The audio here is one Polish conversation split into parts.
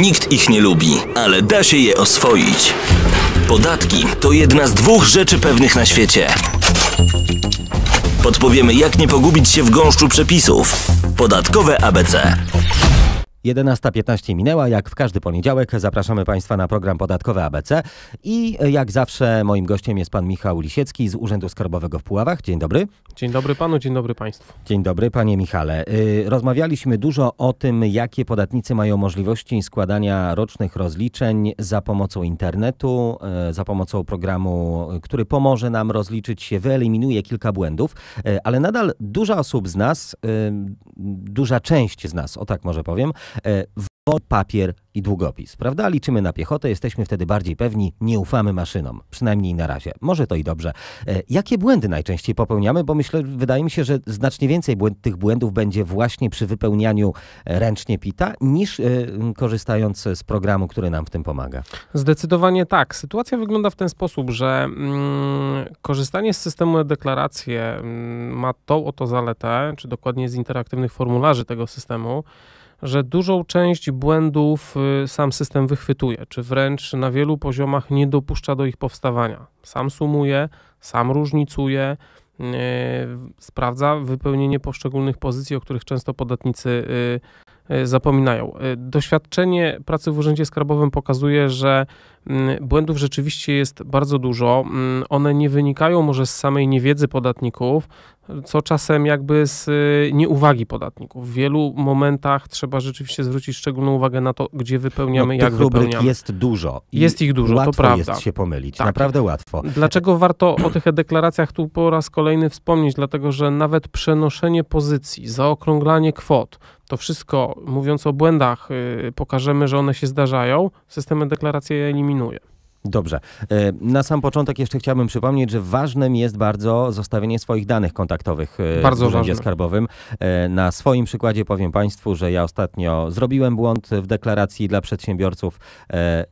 Nikt ich nie lubi, ale da się je oswoić. Podatki to jedna z dwóch rzeczy pewnych na świecie. Podpowiemy, jak nie pogubić się w gąszczu przepisów. Podatkowe ABC. 11.15 minęła, jak w każdy poniedziałek zapraszamy Państwa na program podatkowy ABC i e, jak zawsze moim gościem jest Pan Michał Lisiecki z Urzędu Skarbowego w Puławach. Dzień dobry. Dzień dobry Panu, dzień dobry Państwu. Dzień dobry Panie Michale. Y, rozmawialiśmy dużo o tym, jakie podatnicy mają możliwości składania rocznych rozliczeń za pomocą internetu, y, za pomocą programu, y, który pomoże nam rozliczyć się, wyeliminuje kilka błędów, ale nadal duża osób z nas, duża część z nas, o tak może powiem, E, w papier i długopis, prawda? Liczymy na piechotę, jesteśmy wtedy bardziej pewni, nie ufamy maszynom, przynajmniej na razie. Może to i dobrze. E, jakie błędy najczęściej popełniamy? Bo myślę, wydaje mi się, że znacznie więcej błęd, tych błędów będzie właśnie przy wypełnianiu e, ręcznie PITA niż korzystając z programu, który nam w tym pomaga. Zdecydowanie tak. Sytuacja wygląda w ten sposób, że mm, korzystanie z systemu e-deklaracje mm, ma tą oto zaletę, czy dokładnie z interaktywnych formularzy tego systemu, że dużą część błędów y, sam system wychwytuje, czy wręcz na wielu poziomach nie dopuszcza do ich powstawania. Sam sumuje, sam różnicuje, y, sprawdza wypełnienie poszczególnych pozycji, o których często podatnicy y, Y, zapominają. Y, doświadczenie pracy w Urzędzie Skarbowym pokazuje, że mm, błędów rzeczywiście jest bardzo dużo. Mm, one nie wynikają może z samej niewiedzy podatników, co czasem jakby z y, nieuwagi podatników. W wielu momentach trzeba rzeczywiście zwrócić szczególną uwagę na to, gdzie wypełniamy, no, jak wypełniamy. jest dużo. Jest ich dużo, łatwo to prawda. jest się pomylić, tak. naprawdę łatwo. Dlaczego warto o tych deklaracjach tu po raz kolejny wspomnieć? Dlatego, że nawet przenoszenie pozycji, zaokrąglanie kwot, to wszystko, mówiąc o błędach, y, pokażemy, że one się zdarzają, system deklaracji je eliminuje. Dobrze. E, na sam początek jeszcze chciałbym przypomnieć, że ważnym jest bardzo zostawienie swoich danych kontaktowych e, bardzo w Urzędzie ważne. Skarbowym. E, na swoim przykładzie powiem Państwu, że ja ostatnio zrobiłem błąd w deklaracji dla przedsiębiorców.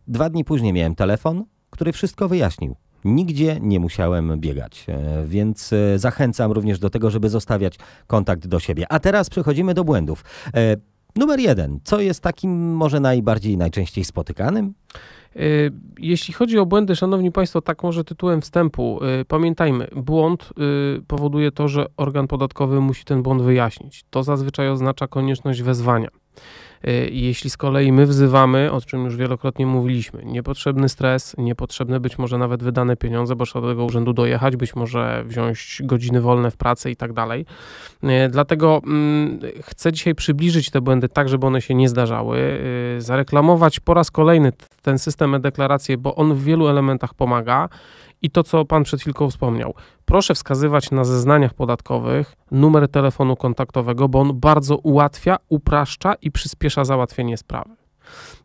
Dwa dni później miałem telefon, który wszystko wyjaśnił nigdzie nie musiałem biegać. E, więc e, zachęcam również do tego, żeby zostawiać kontakt do siebie. A teraz przechodzimy do błędów. E, numer jeden. Co jest takim może najbardziej, najczęściej spotykanym? Jeśli chodzi o błędy, szanowni państwo, tak może tytułem wstępu. Pamiętajmy, błąd powoduje to, że organ podatkowy musi ten błąd wyjaśnić. To zazwyczaj oznacza konieczność wezwania. Y, jeśli z kolei my wzywamy, o czym już wielokrotnie mówiliśmy, niepotrzebny stres, niepotrzebne być może nawet wydane pieniądze, bo trzeba do tego urzędu dojechać, być może wziąć godziny wolne w pracy i tak dalej. Y, dlatego mm, chcę dzisiaj przybliżyć te błędy tak, żeby one się nie zdarzały, y, zareklamować po raz kolejny ten system e-deklaracji, bo on w wielu elementach pomaga i to, co Pan przed chwilką wspomniał. Proszę wskazywać na zeznaniach podatkowych numer telefonu kontaktowego, bo on bardzo ułatwia, upraszcza i przyspiesza załatwienie sprawy.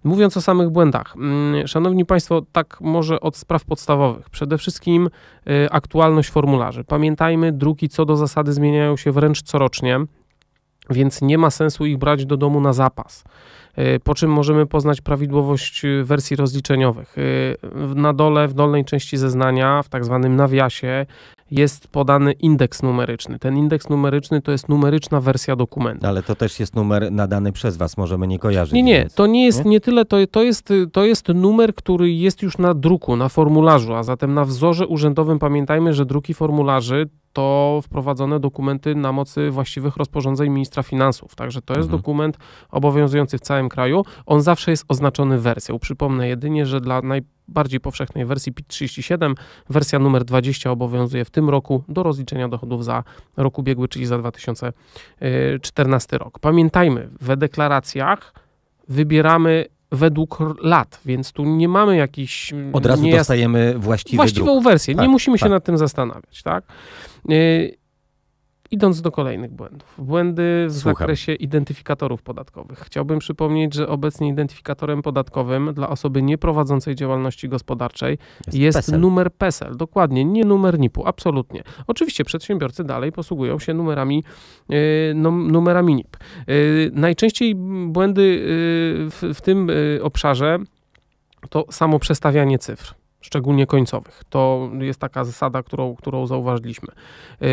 Mówiąc o samych błędach, mm, szanowni Państwo, tak może od spraw podstawowych. Przede wszystkim y, aktualność formularzy. Pamiętajmy, druki co do zasady zmieniają się wręcz corocznie, więc nie ma sensu ich brać do domu na zapas. E, po czym możemy poznać prawidłowość e, wersji rozliczeniowych. E, na dole, w dolnej części zeznania, w tak zwanym nawiasie, jest podany indeks numeryczny. Ten indeks numeryczny to jest numeryczna wersja dokumentu. Ale to też jest numer nadany przez Was, możemy nie kojarzyć. Nie, nie, to nie jest nie, nie tyle, to, to, jest, to jest numer, który jest już na druku, na formularzu, a zatem na wzorze urzędowym pamiętajmy, że druki formularzy to wprowadzone dokumenty na mocy właściwych rozporządzeń ministra finansów. Także to jest mhm. dokument obowiązujący w całym kraju. On zawsze jest oznaczony wersją. Przypomnę jedynie, że dla najpierw bardziej powszechnej wersji PIT-37. Wersja numer 20 obowiązuje w tym roku do rozliczenia dochodów za rok ubiegły, czyli za 2014 e, rok. Pamiętajmy, we deklaracjach wybieramy według lat, więc tu nie mamy jakichś... Mm, Od razu dostajemy właściwy właściwą druk. wersję. Tak, nie musimy tak. się nad tym zastanawiać, tak? Y, Idąc do kolejnych błędów. Błędy w Słucham. zakresie identyfikatorów podatkowych. Chciałbym przypomnieć, że obecnie identyfikatorem podatkowym dla osoby nieprowadzącej działalności gospodarczej jest, jest PESEL. numer PESEL. Dokładnie, nie numer NIP-u, absolutnie. Oczywiście przedsiębiorcy dalej posługują się numerami, yy, numerami NIP. Yy, najczęściej błędy yy, w, w tym obszarze to samo przestawianie cyfr szczególnie końcowych. To jest taka zasada, którą, którą zauważyliśmy. Yy,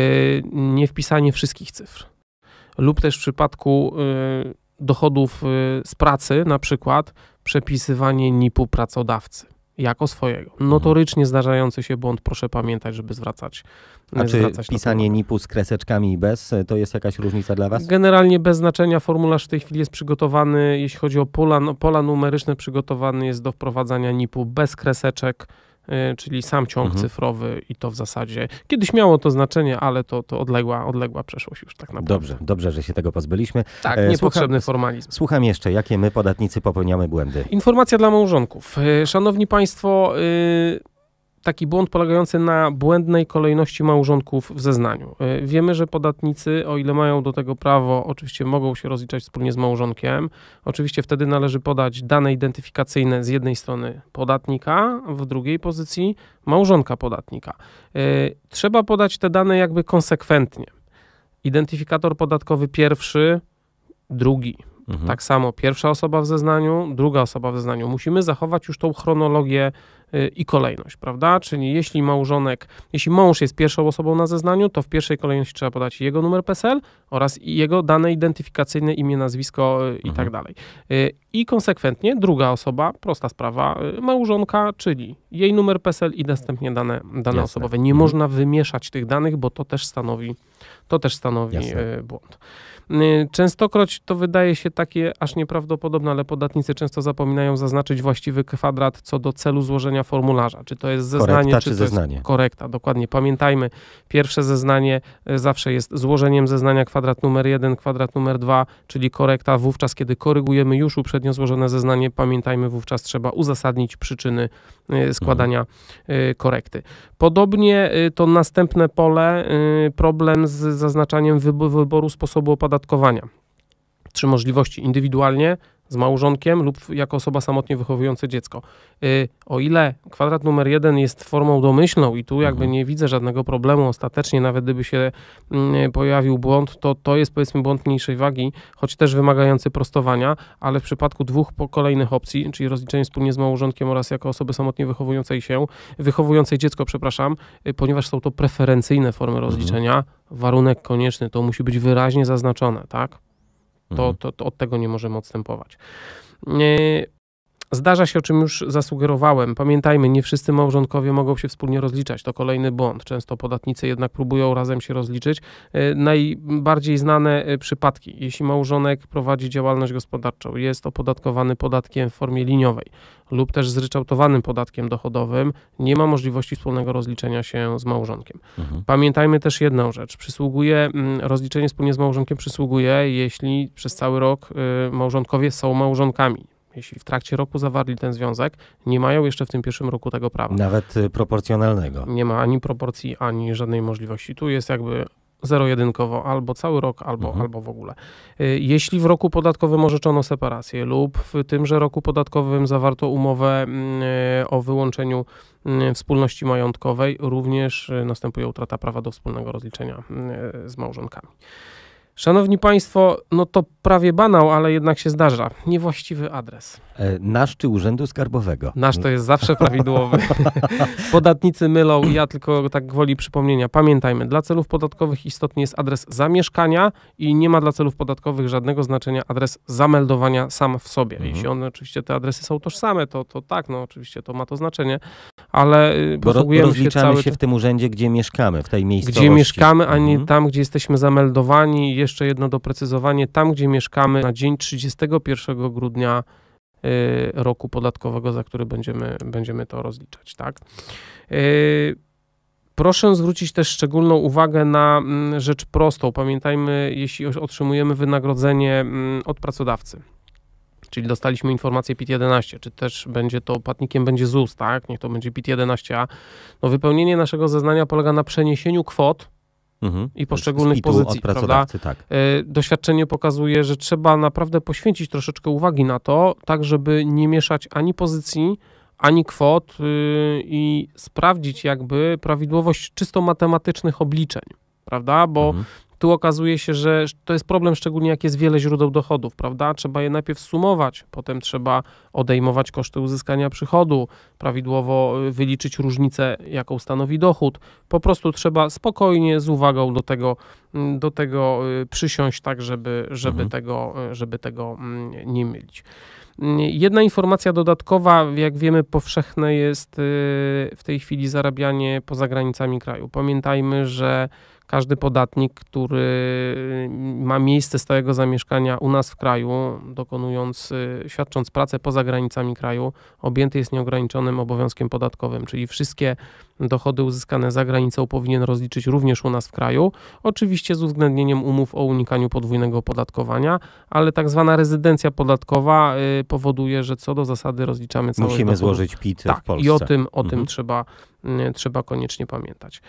nie wpisanie wszystkich cyfr. Lub też w przypadku yy, dochodów yy, z pracy, na przykład przepisywanie NIP-u pracodawcy jako swojego. Mhm. Notorycznie zdarzający się błąd, proszę pamiętać, żeby zwracać A czy zwracać pisanie NIP-u z kreseczkami i bez, to jest jakaś różnica dla Was? Generalnie bez znaczenia. Formularz w tej chwili jest przygotowany, jeśli chodzi o pola, pola numeryczne, przygotowany jest do wprowadzania NIP-u bez kreseczek Y, czyli sam ciąg mhm. cyfrowy i to w zasadzie kiedyś miało to znaczenie, ale to, to odległa, odległa przeszłość już tak naprawdę. Dobrze, dobrze, że się tego pozbyliśmy. Tak, e, niepotrzebny słucham, formalizm. Słucham jeszcze, jakie my podatnicy popełniamy błędy. Informacja dla małżonków. Y, szanowni Państwo, y, taki błąd polegający na błędnej kolejności małżonków w zeznaniu. E, wiemy, że podatnicy, o ile mają do tego prawo, oczywiście mogą się rozliczać wspólnie z małżonkiem. Oczywiście wtedy należy podać dane identyfikacyjne z jednej strony podatnika, w drugiej pozycji małżonka podatnika. E, trzeba podać te dane jakby konsekwentnie. Identyfikator podatkowy pierwszy, drugi, Mhm. Tak samo pierwsza osoba w zeznaniu, druga osoba w zeznaniu. Musimy zachować już tą chronologię Y, i kolejność, prawda? Czyli jeśli małżonek, jeśli mąż jest pierwszą osobą na zeznaniu, to w pierwszej kolejności trzeba podać jego numer PESEL oraz jego dane identyfikacyjne, imię, nazwisko y, i mhm. tak dalej. Y, I konsekwentnie druga osoba, prosta sprawa, małżonka, czyli jej numer PESEL i następnie dane, dane osobowe. Nie mhm. można wymieszać tych danych, bo to też stanowi to też stanowi Jasne. E, błąd. Y, częstokroć to wydaje się takie aż nieprawdopodobne, ale podatnicy często zapominają zaznaczyć właściwy kwadrat co do celu złożenia formularza. Czy to jest zeznanie, korekta, czy, czy zeznanie. korekta. Dokładnie. Pamiętajmy, pierwsze zeznanie e, zawsze jest złożeniem zeznania kwadrat numer 1, kwadrat numer 2, czyli korekta. Wówczas, kiedy korygujemy już uprzednio złożone zeznanie, pamiętajmy, wówczas trzeba uzasadnić przyczyny e, składania mhm. korekty. Podobnie to następne pole, problem z zaznaczaniem wyboru sposobu opodatkowania trzy możliwości: indywidualnie, z małżonkiem lub jako osoba samotnie wychowująca dziecko. Y, o ile kwadrat numer jeden jest formą domyślną i tu jakby mhm. nie widzę żadnego problemu ostatecznie, nawet gdyby się mm, pojawił błąd, to to jest powiedzmy błąd mniejszej wagi, choć też wymagający prostowania, ale w przypadku dwóch kolejnych opcji, czyli rozliczenie wspólnie z małżonkiem oraz jako osoby samotnie wychowującej się, wychowującej dziecko, przepraszam, y, ponieważ są to preferencyjne formy rozliczenia, mhm. warunek konieczny, to musi być wyraźnie zaznaczone, tak? To, mhm. to, to od tego nie możemy odstępować. Zdarza się, o czym już zasugerowałem. Pamiętajmy, nie wszyscy małżonkowie mogą się wspólnie rozliczać. To kolejny błąd. Często podatnicy jednak próbują razem się rozliczyć. E, najbardziej znane e, przypadki. Jeśli małżonek prowadzi działalność gospodarczą, jest opodatkowany podatkiem w formie liniowej lub też zryczałtowanym podatkiem dochodowym, nie ma możliwości wspólnego rozliczenia się z małżonkiem. Mhm. Pamiętajmy też jedną rzecz. Przysługuje, mm, rozliczenie wspólnie z małżonkiem przysługuje, jeśli przez cały rok y, małżonkowie są małżonkami jeśli w trakcie roku zawarli ten związek, nie mają jeszcze w tym pierwszym roku tego prawa. Nawet y, proporcjonalnego. Nie ma ani proporcji, ani żadnej możliwości. Tu jest jakby zero-jedynkowo, albo cały rok, albo, mhm. albo w ogóle. Y, jeśli w roku podatkowym orzeczono separację lub w tymże roku podatkowym zawarto umowę mm, y, o wyłączeniu mm, wspólności majątkowej, również następuje utrata prawa do wspólnego rozliczenia mm, z małżonkami. Szanowni Państwo, no to prawie banał, ale jednak się zdarza. Niewłaściwy adres. E, nasz czy Urzędu Skarbowego? Nasz to jest zawsze prawidłowy. Podatnicy mylą, ja tylko tak gwoli przypomnienia. Pamiętajmy, dla celów podatkowych istotny jest adres zamieszkania i nie ma dla celów podatkowych żadnego znaczenia adres zameldowania sam w sobie. Mhm. Jeśli one oczywiście te adresy są tożsame, to, to tak, no oczywiście to ma to znaczenie, ale y, Bo posługujemy rozliczamy się, cały... się w tym urzędzie, gdzie mieszkamy, w tej miejscowości. Gdzie mieszkamy, a nie mhm. tam, gdzie jesteśmy zameldowani. Jeszcze jedno doprecyzowanie, tam, gdzie mieszkamy na dzień 31 grudnia Y, roku podatkowego, za który będziemy, będziemy to rozliczać. Tak? Y, proszę zwrócić też szczególną uwagę na mm, rzecz prostą. Pamiętajmy, jeśli otrzymujemy wynagrodzenie mm, od pracodawcy, czyli dostaliśmy informację PIT-11, czy też będzie to płatnikiem będzie ZUS, tak? Niech to będzie PIT-11A. No, wypełnienie naszego zeznania polega na przeniesieniu kwot Mhm. i poszczególnych pozycji. Prawda? Tak. E, doświadczenie pokazuje, że trzeba naprawdę poświęcić troszeczkę uwagi na to, tak żeby nie mieszać ani pozycji, ani kwot y, i sprawdzić jakby prawidłowość czysto matematycznych obliczeń. Prawda? Bo mhm tu okazuje się, że to jest problem szczególnie jak jest wiele źródeł dochodów, prawda? Trzeba je najpierw sumować, potem trzeba odejmować koszty uzyskania przychodu, prawidłowo y, wyliczyć różnicę, jaką stanowi dochód. Po prostu trzeba spokojnie, z uwagą do tego, mm, do tego y, przysiąść tak, żeby, żeby, mhm. tego, y, żeby tego mm, nie mylić. Mm, jedna informacja dodatkowa, jak wiemy, powszechne jest w tej chwili zarabianie poza granicami kraju. Pamiętajmy, że każdy podatnik, który ma miejsce stałego zamieszkania u nas w kraju, dokonując, y, świadcząc pracę poza granicami kraju, objęty jest nieograniczonym obowiązkiem podatkowym, czyli wszystkie Dochody uzyskane za granicą powinien rozliczyć również u nas w kraju, oczywiście z uwzględnieniem umów o unikaniu podwójnego opodatkowania, ale tak zwana rezydencja podatkowa y, powoduje, że co do zasady rozliczamy całość. Musimy dochód. złożyć PIT tak, w Polsce. I o tym, o mhm. tym trzeba y, trzeba koniecznie pamiętać.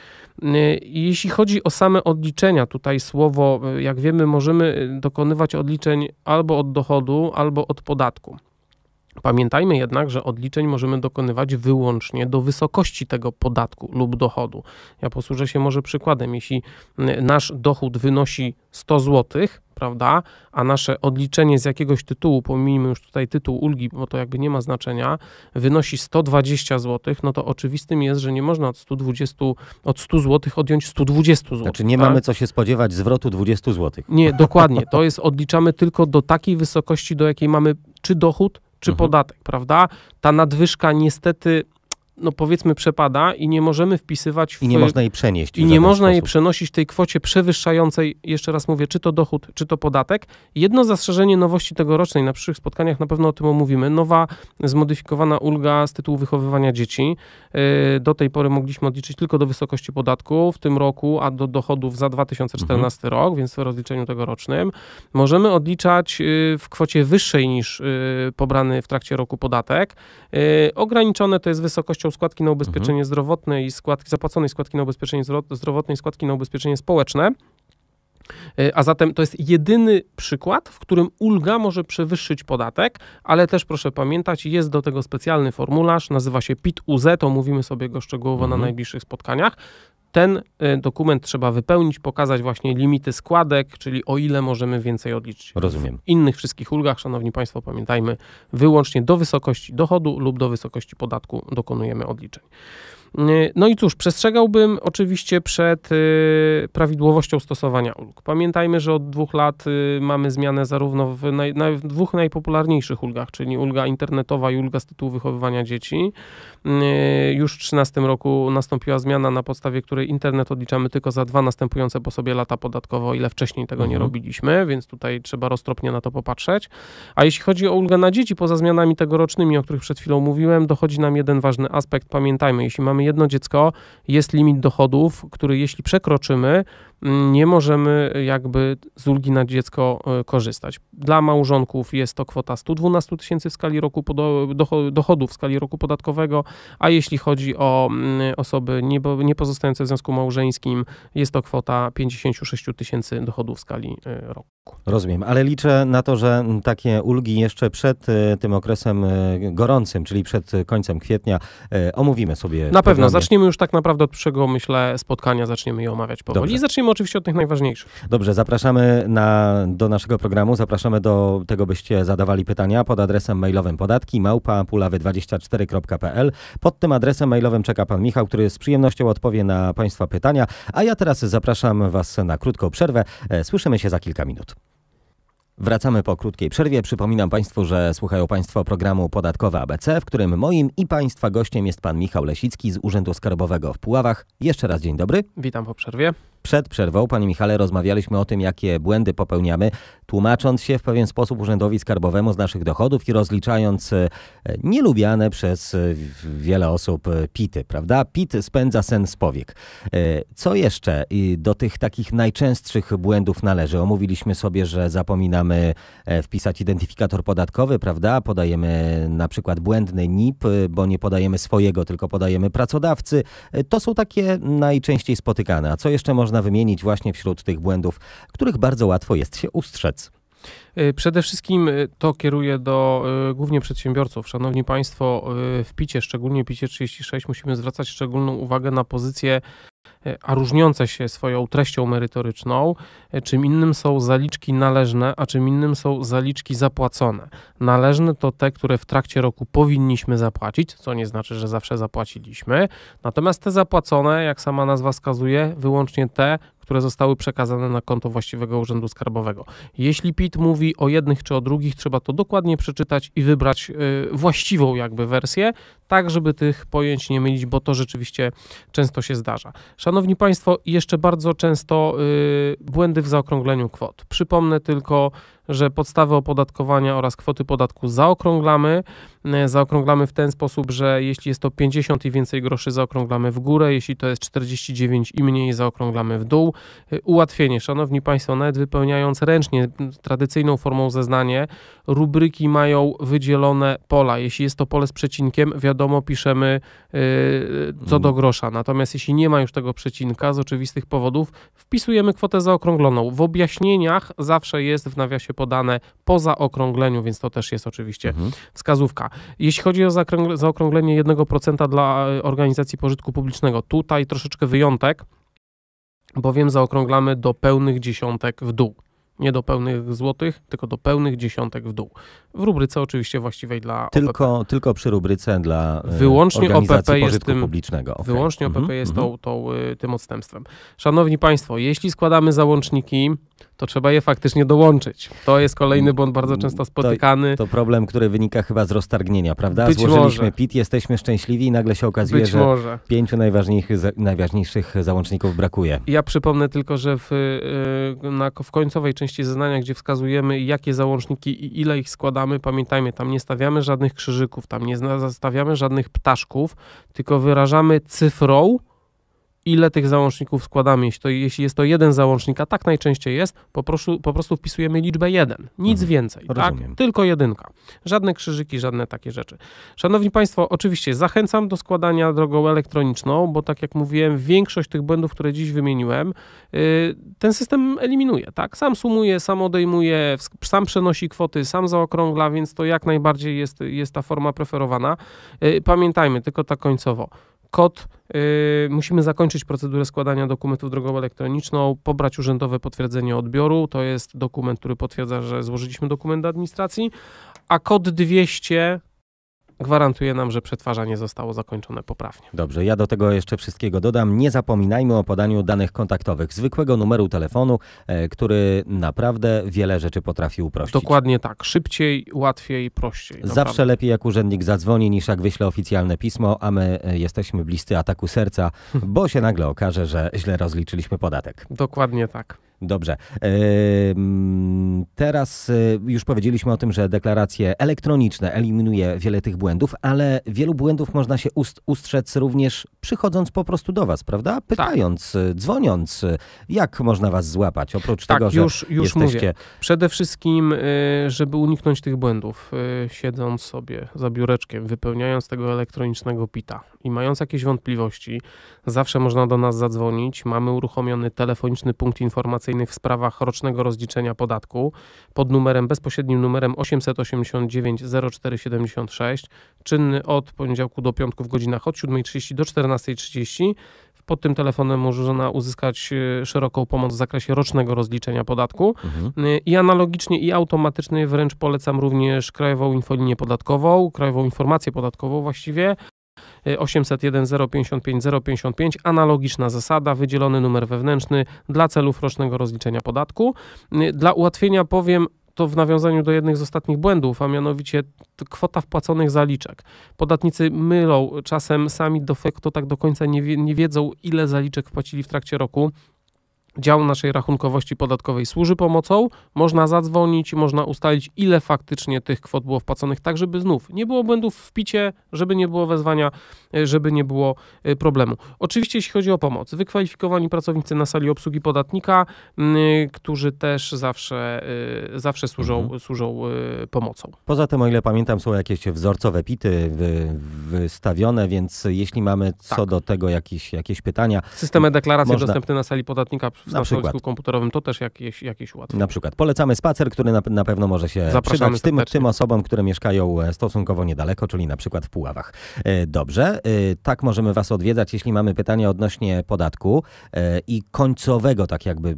Y, jeśli chodzi o same odliczenia, tutaj słowo, jak wiemy, możemy dokonywać odliczeń albo od dochodu, albo od podatku. Pamiętajmy jednak, że odliczeń możemy dokonywać wyłącznie do wysokości tego podatku lub dochodu. Ja posłużę się może przykładem. Jeśli mm, nasz dochód wynosi 100 zł, prawda, a nasze odliczenie z jakiegoś tytułu, pomijmy już tutaj tytuł ulgi, bo to jakby nie ma znaczenia, wynosi 120 zł, no to oczywistym jest, że nie można od 120, od 100 zł odjąć 120 zł. Znaczy nie tak? mamy co się spodziewać zwrotu 20 zł. Nie, dokładnie. To jest, odliczamy tylko do takiej wysokości, do jakiej mamy czy dochód, czy mhm. podatek, prawda? Ta nadwyżka niestety no powiedzmy przepada i nie możemy wpisywać w... I nie można jej przenieść. I nie można sposób. jej przenosić tej kwocie przewyższającej, jeszcze raz mówię, czy to dochód, czy to podatek. Jedno zastrzeżenie nowości tegorocznej, na przyszłych spotkaniach na pewno o tym omówimy, nowa zmodyfikowana ulga z tytułu wychowywania dzieci. Yy, do tej pory mogliśmy odliczyć tylko do wysokości podatku w tym roku, a do dochodów za 2014 mhm. rok, więc w rozliczeniu tegorocznym. Możemy odliczać yy, w kwocie wyższej niż yy, pobrany w trakcie roku podatek. Ograniczone to jest wysokością składki na ubezpieczenie mhm. zdrowotne i składki, zapłaconej składki na ubezpieczenie zdrowotne i składki na ubezpieczenie społeczne. E, a zatem to jest jedyny przykład, w którym ulga może przewyższyć podatek, ale też proszę pamiętać, jest do tego specjalny formularz, nazywa się PIT-UZ, to mówimy sobie go szczegółowo mhm. na najbliższych spotkaniach. Ten e, dokument trzeba wypełnić, pokazać właśnie limity składek, czyli o ile możemy więcej odliczyć. Rozumiem. W innych wszystkich ulgach, szanowni państwo, pamiętajmy, wyłącznie do wysokości dochodu lub do wysokości podatku dokonujemy odliczeń. Y, no i cóż, przestrzegałbym oczywiście przed y, prawidłowością stosowania ulg. Pamiętajmy, że od dwóch lat y, mamy zmianę zarówno w, naj, na, w dwóch najpopularniejszych ulgach, czyli ulga internetowa i ulga z tytułu wychowywania dzieci. Już w 2013 roku nastąpiła zmiana, na podstawie której internet odliczamy tylko za dwa następujące po sobie lata podatkowo, ile wcześniej tego mhm. nie robiliśmy, więc tutaj trzeba roztropnie na to popatrzeć. A jeśli chodzi o ulgę na dzieci, poza zmianami tegorocznymi, o których przed chwilą mówiłem, dochodzi nam jeden ważny aspekt. Pamiętajmy, jeśli mamy mamy jedno dziecko, jest limit dochodów, który jeśli przekroczymy, nie możemy jakby z ulgi na dziecko e, korzystać. Dla małżonków jest to kwota 112 tysięcy w skali roku dochodów w skali roku podatkowego, a jeśli chodzi o mm, osoby niepozostające w związku małżeńskim, jest to kwota 56 tysięcy dochodów w skali e, roku. Rozumiem, ale liczę na to, że takie ulgi jeszcze przed e, tym okresem gorącym, czyli przed końcem kwietnia, omówimy sobie. Na pewno, zaczniemy już tak naprawdę od pierwszego, myślę, spotkania, zaczniemy je omawiać powoli. Dobrze. I zaczniemy Zaczniemy oczywiście od tych najważniejszych. Dobrze, zapraszamy na, do naszego programu, zapraszamy do tego, byście zadawali pytania pod adresem mailowym podatki małpa.pulawy24.pl. Pod tym adresem mailowym czeka pan Michał, który z przyjemnością odpowie na państwa pytania, a ja teraz zapraszam was na krótką przerwę. E, słyszymy się za kilka minut. Wracamy po krótkiej przerwie. Przypominam Państwu, że słuchają Państwo programu podatkowe ABC, w którym moim i Państwa gościem jest Pan Michał Lesicki z Urzędu Skarbowego w Puławach. Jeszcze raz dzień dobry. Witam po przerwie. Przed przerwą, Panie Michale, rozmawialiśmy o tym, jakie błędy popełniamy, tłumacząc się w pewien sposób Urzędowi Skarbowemu z naszych dochodów i rozliczając e, nielubiane przez e, wiele osób e, pity, prawda? Pit spędza sen z powiek. Co jeszcze do tych takich najczęstszych błędów należy? Omówiliśmy sobie, że zapominamy mamy e, wpisać identyfikator podatkowy, prawda? Podajemy na przykład błędny NIP, e, bo nie podajemy swojego, tylko podajemy pracodawcy. E, to są takie najczęściej spotykane. A co jeszcze można wymienić właśnie wśród tych błędów, których bardzo łatwo jest się ustrzec? Przede wszystkim to kieruję do głównie przedsiębiorców. Szanowni Państwo, w picie, szczególnie picie 36, musimy zwracać szczególną uwagę na pozycję E, a różniące się swoją treścią merytoryczną. E, czym innym są zaliczki należne, a czym innym są zaliczki zapłacone. Należne to te, które w trakcie roku powinniśmy zapłacić, co nie znaczy, że zawsze zapłaciliśmy. Natomiast te zapłacone, jak sama nazwa wskazuje, wyłącznie te, które zostały przekazane na konto właściwego urzędu skarbowego. Jeśli PIT mówi o jednych czy o drugich, trzeba to dokładnie przeczytać i wybrać e, właściwą jakby wersję, tak żeby tych pojęć nie mylić, bo to rzeczywiście często się zdarza. Szanowni Państwo, jeszcze bardzo często yy, błędy w zaokrągleniu kwot. Przypomnę tylko, że podstawy opodatkowania oraz kwoty podatku zaokrąglamy. Y, zaokrąglamy w ten sposób, że jeśli jest to 50 i więcej groszy, zaokrąglamy w górę, jeśli to jest 49 i mniej, zaokrąglamy w dół. Y, ułatwienie, szanowni państwo, nawet wypełniając ręcznie tradycyjną formą zeznanie, rubryki mają wydzielone pola. Jeśli jest to pole z przecinkiem, wiadomo, wiadomo, piszemy y, co mhm. do grosza. Natomiast jeśli nie ma już tego przecinka z oczywistych powodów, wpisujemy kwotę zaokrągloną. W objaśnieniach zawsze jest w nawiasie podane po zaokrągleniu, więc to też jest oczywiście mhm. wskazówka. Jeśli chodzi o zaokrąglenie 1% dla y, organizacji pożytku publicznego, tutaj troszeczkę wyjątek bowiem zaokrąglamy do pełnych dziesiątek w dół nie do pełnych złotych, tylko do pełnych dziesiątek w dół. W rubryce oczywiście właściwej dla tylko, OPP. Tylko przy rubryce dla e, wyłącznie OPP jest tym, publicznego. Okay. Wyłącznie mm -hmm. OPP jest mhm. tą, tą, y, tym odstępstwem. Szanowni Państwo, jeśli składamy załączniki, to trzeba je faktycznie dołączyć. To jest kolejny błąd bardzo mm, często spotykany. To, to problem, który wynika chyba z roztargnienia, prawda? Być Złożyliśmy może. PIT, jesteśmy szczęśliwi i nagle się okazuje, Być że może. pięciu najważniejszych, najważniejszych załączników brakuje. Ja przypomnę tylko, że w, y, na, w końcowej części części zeznania, gdzie wskazujemy, jakie załączniki i ile ich składamy. Pamiętajmy, tam nie stawiamy żadnych krzyżyków, tam nie stawiamy żadnych ptaszków, tylko wyrażamy cyfrą ile tych załączników składamy. Jeśli, to, jeśli jest to jeden załącznik, a tak najczęściej jest, po prostu, po prostu wpisujemy liczbę 1, nic mhm. więcej. Tak? Tylko jedynka. Żadne krzyżyki, żadne takie rzeczy. Szanowni Państwo, oczywiście zachęcam do składania drogą elektroniczną, bo tak jak mówiłem, większość tych błędów, które dziś wymieniłem, yy, ten system eliminuje. Tak? Sam sumuje, sam odejmuje, sam przenosi kwoty, sam zaokrągla, więc to jak najbardziej jest, jest ta forma preferowana. Yy, pamiętajmy tylko tak końcowo kod, Yy, musimy zakończyć procedurę składania dokumentów drogą elektroniczną, pobrać urzędowe potwierdzenie odbioru. To jest dokument, który potwierdza, że złożyliśmy dokument do administracji, a kod 200 gwarantuje nam, że przetwarzanie zostało zakończone poprawnie. Dobrze, ja do tego jeszcze wszystkiego dodam. Nie zapominajmy o podaniu danych kontaktowych, zwykłego numeru telefonu, e, który naprawdę wiele rzeczy potrafi uprościć. Dokładnie tak. Szybciej, łatwiej, prościej. Naprawdę. Zawsze lepiej, jak urzędnik zadzwoni, niż jak wyśle oficjalne pismo, a my e, jesteśmy bliscy ataku serca, bo się nagle okaże, że źle rozliczyliśmy podatek. Dokładnie tak. Dobrze. Teraz e, już powiedzieliśmy o tym, że deklaracje elektroniczne eliminuje wiele tych błędów, ale wielu błędów można się ust ustrzec również przychodząc po prostu do Was, prawda? Tak. Pytając, tak. dzwoniąc, jak można Was złapać? Oprócz tak, tego, że już, już jesteście... Mówię. Przede wszystkim, e, żeby uniknąć tych błędów, e, siedząc sobie za biureczkiem, wypełniając tego elektronicznego pita i mając jakieś wątpliwości, zawsze można do nas zadzwonić. Mamy uruchomiony telefoniczny punkt informacyjny administracyjnych w sprawach rocznego rozliczenia podatku pod numerem bezpośrednim numerem 889 0476, czynny od poniedziałku do piątku w godzinach od 7.30 do 14.30. Pod tym telefonem można uzyskać e, szeroką pomoc w zakresie rocznego rozliczenia podatku. Mhm. E, I analogicznie i automatycznie wręcz polecam również Krajową Infolinię Podatkową, Krajową Informację Podatkową właściwie. 801 055 055. Analogiczna zasada, wydzielony numer wewnętrzny dla celów rocznego rozliczenia podatku. Dla ułatwienia powiem, to w nawiązaniu do jednych z ostatnich błędów, a mianowicie kwota wpłaconych zaliczek. Podatnicy mylą, czasem sami de facto tak do końca nie, nie wiedzą, ile zaliczek wpłacili w trakcie roku dział naszej rachunkowości podatkowej służy pomocą. Można zadzwonić, można ustalić, ile faktycznie tych kwot było wpłaconych, tak żeby znów nie było błędów w picie, żeby nie było wezwania, e, żeby nie było e, problemu. Oczywiście, jeśli chodzi o pomoc, wykwalifikowani pracownicy na sali obsługi podatnika, e, którzy też zawsze, zawsze służą, mhm. służą pomocą. Poza tym, o ile pamiętam, są jakieś wzorcowe pity wystawione, więc jeśli mamy co tak. do tego jakieś, jakieś pytania. Systemy deklaracji można... dostępne na sali podatnika na, na przykład. komputerowym to też jakieś, jakieś ułatwienie. Na przykład. Polecamy spacer, który na, na pewno może się Zapraszamy przydać tym, tym, osobom, które mieszkają e, stosunkowo niedaleko, czyli na przykład w Puławach. E, dobrze, e, tak możemy Was odwiedzać, jeśli mamy pytania odnośnie podatku i końcowego, tak jakby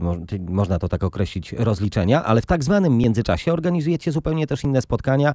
można to tak określić, rozliczenia, ale w tak zwanym międzyczasie organizujecie zupełnie też inne spotkania,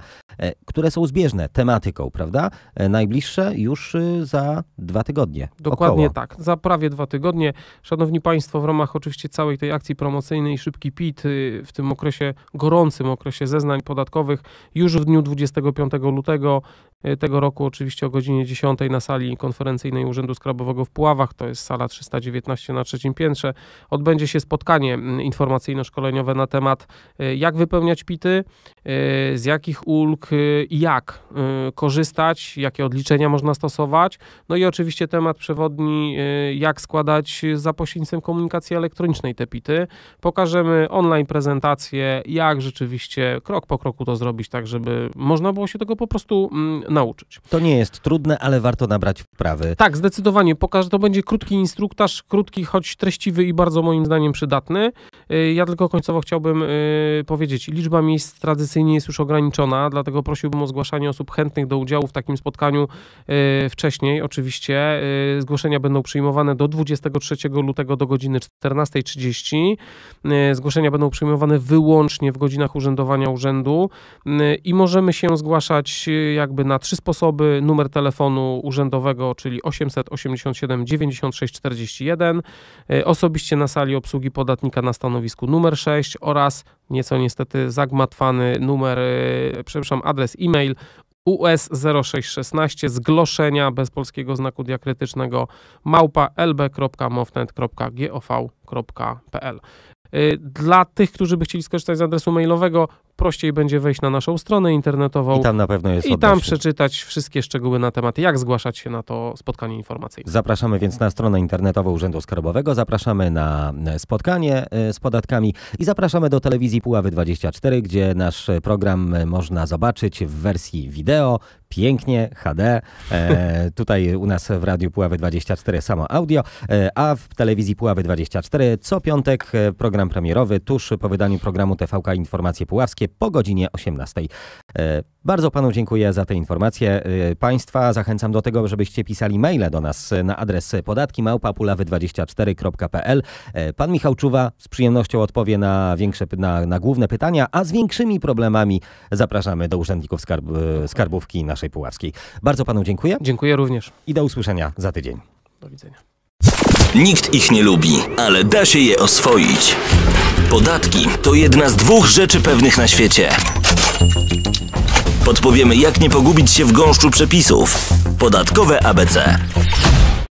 które są zbieżne tematyką, prawda? Najbliższe już za dwa tygodnie. Dokładnie około. tak, za prawie dwa tygodnie. Szanowni Państwo, w ramach oczywiście całej tej akcji promocyjnej Szybki PIT y, w tym okresie gorącym, okresie zeznań podatkowych, już w dniu 25 lutego E, tego roku, oczywiście o godzinie 10 na sali konferencyjnej Urzędu Skarbowego w Puławach, to jest sala 319 na trzecim piętrze, odbędzie się spotkanie informacyjno-szkoleniowe na temat e, jak wypełniać pity, e, z jakich ulg i jak korzystać, jakie odliczenia można stosować. No i oczywiście temat przewodni, jak składać za pośrednictwem komunikacji elektronicznej te pity. Pokażemy online prezentację, jak rzeczywiście krok po kroku to zrobić, tak żeby można było się tego po prostu nauczyć. To nie jest trudne, ale warto nabrać wprawy. Tak, zdecydowanie. Pokaż, to będzie krótki instruktaż, krótki, choć treściwy i bardzo moim zdaniem przydatny. Y, ja tylko końcowo chciałbym y, powiedzieć, liczba miejsc tradycyjnie jest już ograniczona, dlatego prosiłbym o zgłaszanie osób chętnych do udziału w takim spotkaniu y, wcześniej. Oczywiście zgłoszenia będą przyjmowane do 23 lutego do godziny 14.30. Zgłoszenia będą przyjmowane wyłącznie w godzinach urzędowania urzędu i możemy się zgłaszać jakby na trzy sposoby. Numer telefonu urzędowego, czyli 887 96 41. Osobiście na sali obsługi podatnika na stan stanowisku numer 6 oraz nieco niestety zagmatwany numer, e, przepraszam, adres e-mail US0616 zgłoszenia bez polskiego znaku diakrytycznego małpa lb.mofnet.gov.pl. E, dla tych, którzy by chcieli skorzystać z adresu mailowego, prościej będzie wejść na naszą stronę internetową. I tam na pewno jest I odnośnie. tam przeczytać wszystkie szczegóły na temat, jak zgłaszać się na to spotkanie informacyjne. Zapraszamy więc na stronę internetową Urzędu Skarbowego, zapraszamy na e, spotkanie e, z podatkami i zapraszamy do telewizji Puławy 24, gdzie nasz program e, można zobaczyć w wersji wideo, pięknie, HD. E, tutaj u nas w Radiu Puławy 24 samo audio, a w telewizji Puławy 24 co piątek program premierowy tuż po wydaniu programu TVK Informacje Puławskie po godzinie 18. E, bardzo panu dziękuję za te informacje. E, państwa zachęcam do tego, żebyście pisali maile do nas na adres podatki małpapulawy24.pl. E, pan Michał Czuwa z przyjemnością odpowie na większe na, na główne pytania, a z większymi problemami zapraszamy do urzędników skarb, skarbówki naszej puławskiej. Bardzo panu dziękuję. Dziękuję również. I do usłyszenia za tydzień. Do widzenia. Nikt ich nie lubi, ale da się je oswoić. Podatki to jedna z dwóch rzeczy pewnych na świecie. Podpowiemy, jak nie pogubić się w gąszczu przepisów. Podatkowe ABC.